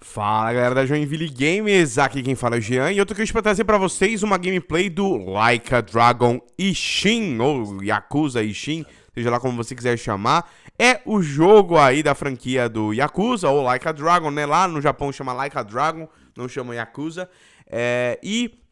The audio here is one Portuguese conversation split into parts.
Fala galera da Joinville Games, aqui quem fala é o Jean e eu tô aqui hoje pra trazer pra vocês uma gameplay do Like a Dragon Ishin, ou Yakuza Ishin, seja lá como você quiser chamar. É o jogo aí da franquia do Yakuza, ou Like a Dragon, né? Lá no Japão chama Like a Dragon, não chama Yakuza. É, e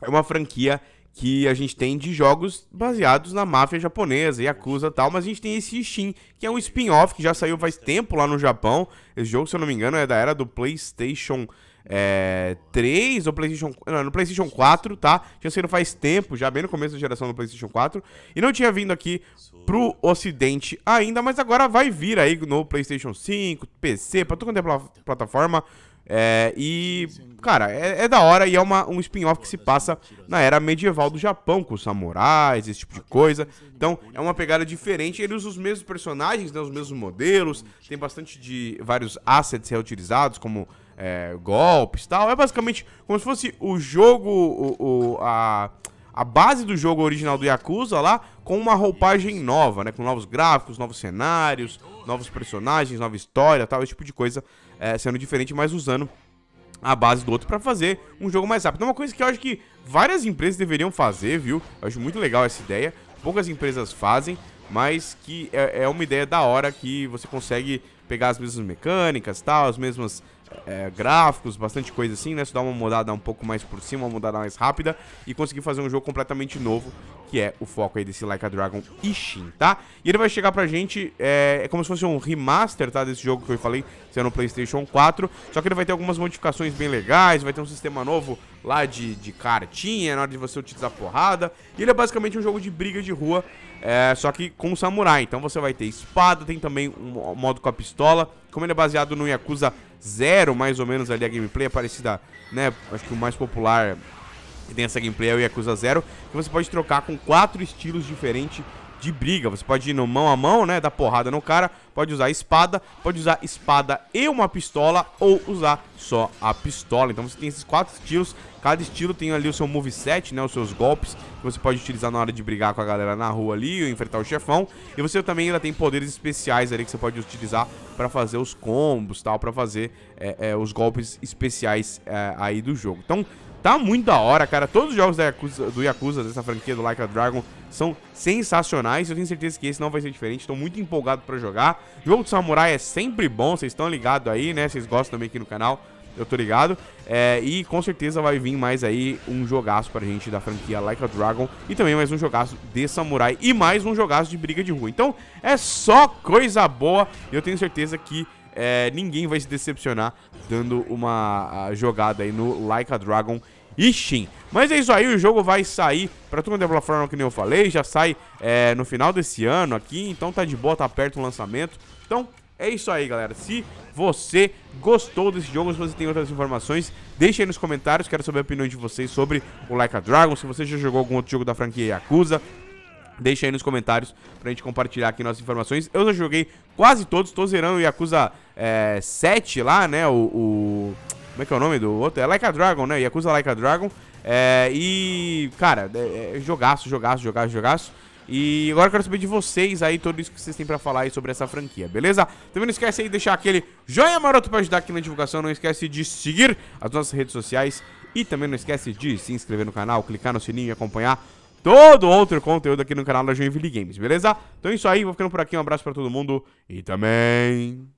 é uma franquia que a gente tem de jogos baseados na máfia japonesa, Yakuza e tal, mas a gente tem esse Shin, que é um spin-off que já saiu faz tempo lá no Japão. Esse jogo, se eu não me engano, é da era do PlayStation é, eh, 3 ou PlayStation. Não, no PlayStation 4, tá? Tinha sido faz tempo, já bem no começo da geração do PlayStation 4. E não tinha vindo aqui pro Ocidente ainda, mas agora vai vir aí no PlayStation 5, PC, pra toda quanto é plataforma. É, e, cara, é, é, da hora e é uma, um spin-off que se passa na era medieval do Japão, com samurais, esse tipo de coisa. Então, é uma pegada diferente. eles usam os mesmos personagens, né, os mesmos modelos, tem bastante de vários assets reutilizados, como é, golpes tal. É basicamente como se fosse o jogo, o, o a a base do jogo original do Yakuza lá com uma roupagem nova, né? Com novos gráficos, novos cenários, novos personagens, nova história tal, esse tipo de coisa é, sendo diferente, mas usando a base do outro para fazer um jogo mais rápido. É uma coisa que eu acho que várias empresas deveriam fazer, viu? Eu acho muito legal essa ideia, poucas empresas fazem, mas que é, é uma ideia da hora que você consegue pegar as mesmas mecânicas, tal, as mesmas é, gráficos, bastante coisa assim, né? Só dar uma mudada um pouco mais por cima, uma mudada mais rápida e conseguir fazer um jogo completamente novo que é o foco aí desse Like a Dragon Ishin, tá? E ele vai chegar pra gente, é, é como se fosse um remaster, tá? Desse jogo que eu falei, sendo no Playstation 4, só que ele vai ter algumas modificações bem legais, vai ter um sistema novo lá de, de cartinha, na hora de você utilizar porrada, e ele é basicamente um jogo de briga de rua, é, só que com samurai, então você vai ter espada, tem também um modo com a pistola, como ele é baseado no Yakuza Zero, mais ou menos ali a gameplay, é parecida, né, acho que o mais popular que tem essa gameplay é o Yakuza 0, que você pode trocar com quatro estilos diferentes de briga. Você pode ir no mão a mão, né, dar porrada no cara, pode usar espada, pode usar espada e uma pistola ou usar só a pistola. Então você tem esses quatro estilos, cada estilo tem ali o seu moveset, né, os seus golpes que você pode utilizar na hora de brigar com a galera na rua ali ou enfrentar o chefão. E você também ainda tem poderes especiais ali que você pode utilizar para fazer os combos, tal, para fazer é, é, os golpes especiais é, aí do jogo. Então Tá muito da hora, cara. Todos os jogos da Yakuza, do Yakuza, dessa franquia do Like a Dragon, são sensacionais. Eu tenho certeza que esse não vai ser diferente. Estou muito empolgado pra jogar. Jogo de samurai é sempre bom. Vocês estão ligados aí, né? Vocês gostam também aqui no canal. Eu tô ligado. É, e com certeza vai vir mais aí um jogaço pra gente da franquia Like a Dragon. E também mais um jogaço de samurai. E mais um jogaço de briga de rua. Então é só coisa boa. E eu tenho certeza que é, ninguém vai se decepcionar dando uma jogada aí no Like a Dragon Ishin. Mas é isso aí, o jogo vai sair pra toda a plataforma que nem eu falei, já sai é, no final desse ano aqui, então tá de boa, tá perto o lançamento. Então, é isso aí, galera. Se você gostou desse jogo, se você tem outras informações, deixe aí nos comentários. Quero saber a opinião de vocês sobre o Like a Dragon, se você já jogou algum outro jogo da franquia Yakuza, Deixa aí nos comentários pra gente compartilhar aqui nossas informações. Eu já joguei quase todos, tô zerando o Yakuza é, eh, 7 lá, né? O, o, Como é que é o nome do outro? É Like a Dragon, né? Yakuza Like a Dragon. É, e, cara, é, é, jogaço, jogaço, jogaço, jogaço. E agora eu quero saber de vocês aí, tudo isso que vocês têm pra falar aí sobre essa franquia, beleza? Também não esquece aí de deixar aquele joinha maroto pra ajudar aqui na divulgação. Não esquece de seguir as nossas redes sociais. E também não esquece de se inscrever no canal, clicar no sininho e acompanhar todo outro conteúdo aqui no canal da Joinville Games, beleza? Então é isso aí, vou ficando por aqui, um abraço pra todo mundo e também...